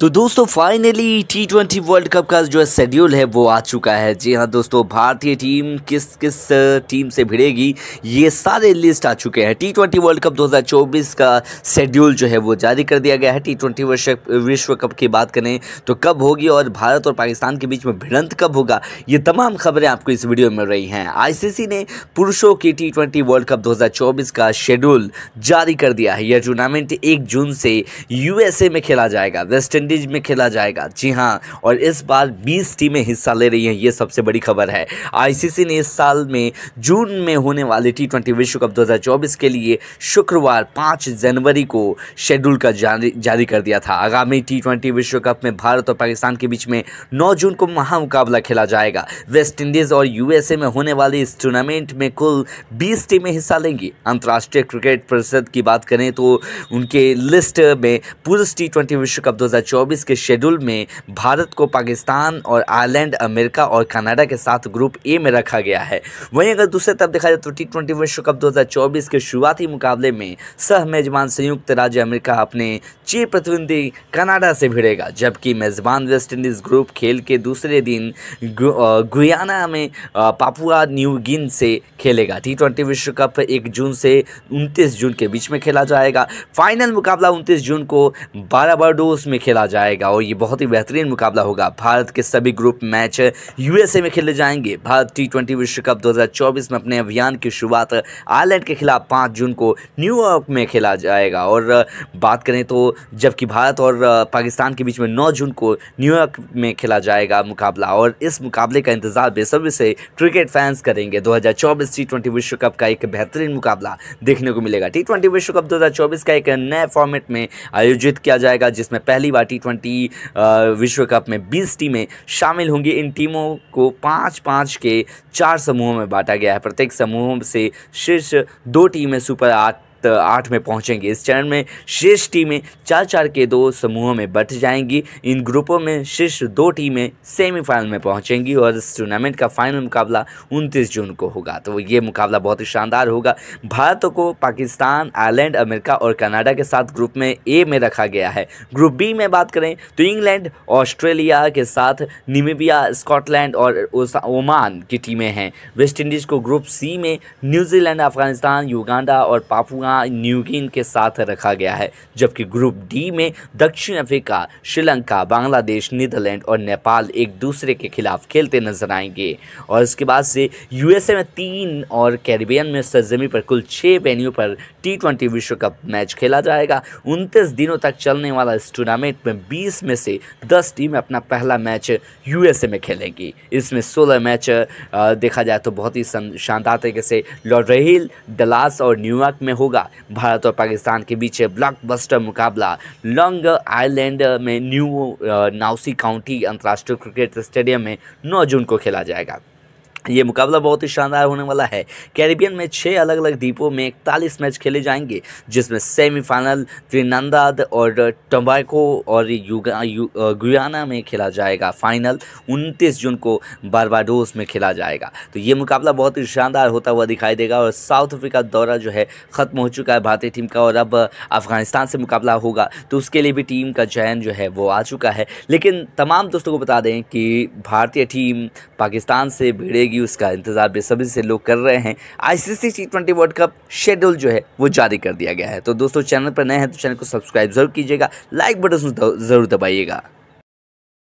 तो दोस्तों finally T twenty world cup का जो शेड्यूल है वो आ चुका है जी हाँ दोस्तों भारतीय टीम किस किस टीम से भिड़ेगी ये सारे लिस्ट आ चुके हैं टी ट्वेंटी वर्ल्ड कप 2024 का शेड्यूल जो है वो जारी कर दिया गया है टी ट्वेंटी विश्व कप की बात करें तो कब होगी और भारत और पाकिस्तान के बीच में भिड़ंत कब होगा ये तमाम खबरें आपको इस वीडियो में रही हैं आई ने पुरुषों की टी ट्वेंटी वर्ल्ड कप दो का शेड्यूल जारी कर दिया है यह टूर्नामेंट एक जून से यू में खेला जाएगा वेस्ट वनडीज में खेला जाएगा जी हाँ और इस बार 20 टीमें हिस्सा ले रही हैं ये सबसे बड़ी खबर है आईसीसी ने इस साल में जून में होने वाले टी विश्व कप 2024 के लिए शुक्रवार 5 जनवरी को शेड्यूल का जारी जारी कर दिया था आगामी टी विश्व कप में भारत और पाकिस्तान के बीच में नौ जून को महामुकाबला खेला जाएगा वेस्ट इंडीज़ और यूएसए में होने वाले इस टूर्नामेंट में कुल बीस टीमें हिस्सा लेंगी अंतर्राष्ट्रीय क्रिकेट परिषद की बात करें तो उनके लिस्ट में पुरुष टी ट्वेंटी विश्व कप 2024 के शेड्यूल में भारत को पाकिस्तान और आयरलैंड अमेरिका और कनाडा के साथ ग्रुप ए में रखा गया है वहीं अगर दूसरे तरफ देखा जाए तो टी ट्वेंटी विश्व कप 2024 के शुरुआती मुकाबले में सह मेजबान संयुक्त राज्य अमेरिका अपने चीफ प्रतिद्वंदी कनाडा से भिड़ेगा जबकि मेज़बान वेस्ट इंडीज़ ग्रुप खेल के दूसरे दिन गुयाना में पापुआ न्यू गिन से खेलेगा टी ट्वेंटी विश्व कप एक जून से उनतीस जून के बीच में खेला जाएगा फाइनल मुकाबला उनतीस जून को बाराबाडोस में खेला जाएगा और ये बहुत ही बेहतरीन मुकाबला होगा भारत के सभी ग्रुप मैच यूएसए में खेले जाएंगे भारत टी ट्वेंटी विश्व कप 2024 में अपने अभियान की शुरुआत आयरलैंड के खिलाफ पाँच जून को न्यूयॉर्क में खेला जाएगा और बात करें तो जबकि भारत और पाकिस्तान के बीच में नौ जून को न्यूयॉर्क में खेला जाएगा मुकाबला और इस मुकाबले का इंतजार बेसब्री से क्रिकेट फैंस करेंगे दो टी विश्व कप का एक बेहतरीन मुकाबला देखने को मिलेगा टी विश्व कप दो का एक नए फॉर्मेट में आयोजित किया जाएगा जिसमें पहली बार ट्वेंटी uh, विश्व कप में बीस टीमें शामिल होंगी इन टीमों को पाँच पाँच के चार समूहों में बांटा गया है प्रत्येक समूह से शीर्ष दो टीमें सुपर आठ आठ में पहुंचेंगे इस चरण में शीर्ष टीमें चार चार के दो समूहों में बट जाएंगी इन ग्रुपों में शीर्ष दो टीमें सेमीफाइनल में पहुंचेंगी और इस टूर्नामेंट का फाइनल मुकाबला 29 जून को होगा तो ये मुकाबला बहुत ही शानदार होगा भारत को पाकिस्तान आयरलैंड अमेरिका और कनाडा के साथ ग्रुप में ए में रखा गया है ग्रुप बी में बात करें तो इंग्लैंड ऑस्ट्रेलिया के साथ निमिबिया स्कॉटलैंड और ओमान की टीमें हैं वेस्ट इंडीज़ को ग्रुप सी में न्यूजीलैंड अफगानिस्तान युगांडा और पापुआ अफ्रीका न्यूगिन के साथ रखा गया है जबकि ग्रुप डी में दक्षिण अफ्रीका श्रीलंका बांग्लादेश नीदरलैंड और नेपाल एक दूसरे के खिलाफ खेलते नजर आएंगे और इसके बाद से यूएसए में तीन और कैरिबियन में सरजमी पर कुल छः वेन्यू पर टी ट्वेंटी विश्व कप मैच खेला जाएगा उनतीस दिनों तक चलने वाला इस टूर्नामेंट में बीस में से दस टीम अपना पहला मैच यूएसए में खेलेंगी इसमें सोलह मैच देखा जाए तो बहुत ही शानदार तरीके से लॉरेहिल डलास और न्यूयॉर्क में होगा होगा भारत और पाकिस्तान के बीच ब्लॉकबस्टर मुकाबला लॉन्ग आइलैंड में न्यू नाउसी काउंटी अंतर्राष्ट्रीय क्रिकेट स्टेडियम में 9 जून को खेला जाएगा ये मुकाबला बहुत ही शानदार होने वाला है कैरिबियन में छः अलग अलग द्वीपों में इकतालीस मैच खेले जाएंगे जिसमें सेमीफाइनल त्रिनंदाद और टम्बाको और युगा गुयाना में खेला जाएगा फाइनल 29 जून को बारबाडोस में खेला जाएगा तो ये मुकाबला बहुत ही शानदार होता हुआ दिखाई देगा और साउथ अफ्रीका दौरा जो है ख़त्म हो चुका है भारतीय टीम का और अब अफगानिस्तान से मुकाबला होगा तो उसके लिए भी टीम का चयन जो है वो आ चुका है लेकिन तमाम दोस्तों को बता दें कि भारतीय टीम पाकिस्तान से भिड़ेगी भी उसका इंतज़ार बेसब्री से लोग कर रहे हैं ICC T twenty world cup schedule जो है वो जारी कर दिया गया है तो दोस्तों चैनल पर नए हैं तो चैनल को सब्सक्राइब जरूर कीजिएगा लाइक बटन जरूर दबाइएगा